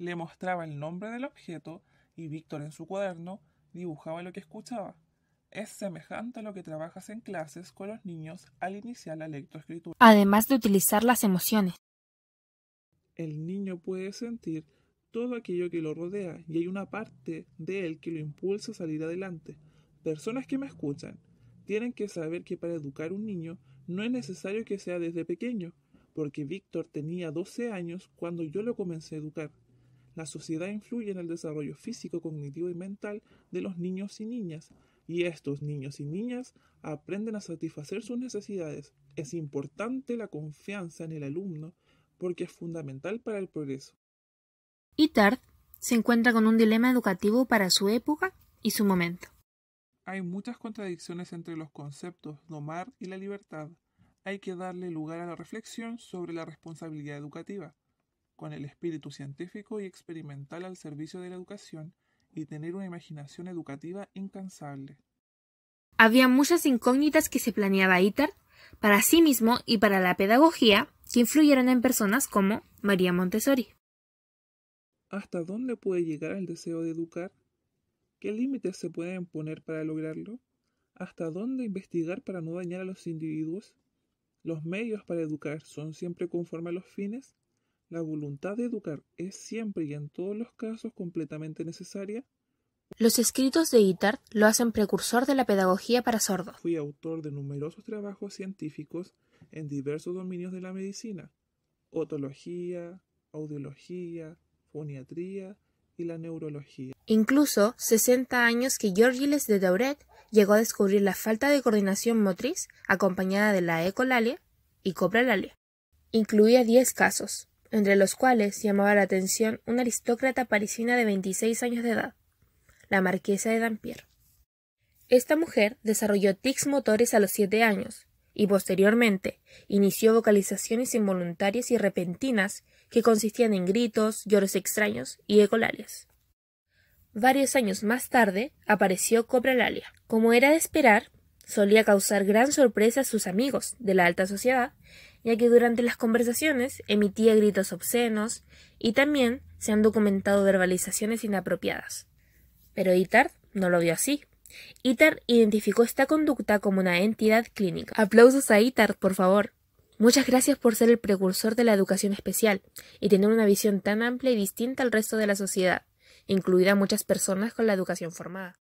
le mostraba el nombre del objeto y Víctor en su cuaderno dibujaba lo que escuchaba. Es semejante a lo que trabajas en clases con los niños al iniciar la lectoescritura. Además de utilizar las emociones. El niño puede sentir todo aquello que lo rodea y hay una parte de él que lo impulsa a salir adelante. Personas que me escuchan tienen que saber que para educar un niño no es necesario que sea desde pequeño, porque Víctor tenía 12 años cuando yo lo comencé a educar. La sociedad influye en el desarrollo físico, cognitivo y mental de los niños y niñas, y estos niños y niñas aprenden a satisfacer sus necesidades. Es importante la confianza en el alumno porque es fundamental para el progreso. Itard se encuentra con un dilema educativo para su época y su momento. Hay muchas contradicciones entre los conceptos domar y la libertad. Hay que darle lugar a la reflexión sobre la responsabilidad educativa con el espíritu científico y experimental al servicio de la educación y tener una imaginación educativa incansable. Había muchas incógnitas que se planeaba Itard para sí mismo y para la pedagogía que influyeron en personas como María Montessori. ¿Hasta dónde puede llegar el deseo de educar? ¿Qué límites se pueden poner para lograrlo? ¿Hasta dónde investigar para no dañar a los individuos? ¿Los medios para educar son siempre conforme a los fines? La voluntad de educar es siempre y en todos los casos completamente necesaria. Los escritos de Itard lo hacen precursor de la pedagogía para sordos. Fui autor de numerosos trabajos científicos en diversos dominios de la medicina, otología, audiología, foniatría y la neurología. Incluso 60 años que Georgiles de Dauret llegó a descubrir la falta de coordinación motriz acompañada de la ecolalia y copralalia. Incluía 10 casos, entre los cuales llamaba la atención una aristócrata parisina de 26 años de edad, la marquesa de Dampierre. Esta mujer desarrolló tics motores a los 7 años y posteriormente inició vocalizaciones involuntarias y repentinas que consistían en gritos, lloros extraños y ecolalias. Varios años más tarde apareció copralalia. Como era de esperar, solía causar gran sorpresa a sus amigos de la alta sociedad ya que durante las conversaciones emitía gritos obscenos y también se han documentado verbalizaciones inapropiadas. Pero Itard no lo vio así. Itard identificó esta conducta como una entidad clínica. Aplausos a Itard, por favor. Muchas gracias por ser el precursor de la educación especial y tener una visión tan amplia y distinta al resto de la sociedad, incluida muchas personas con la educación formada.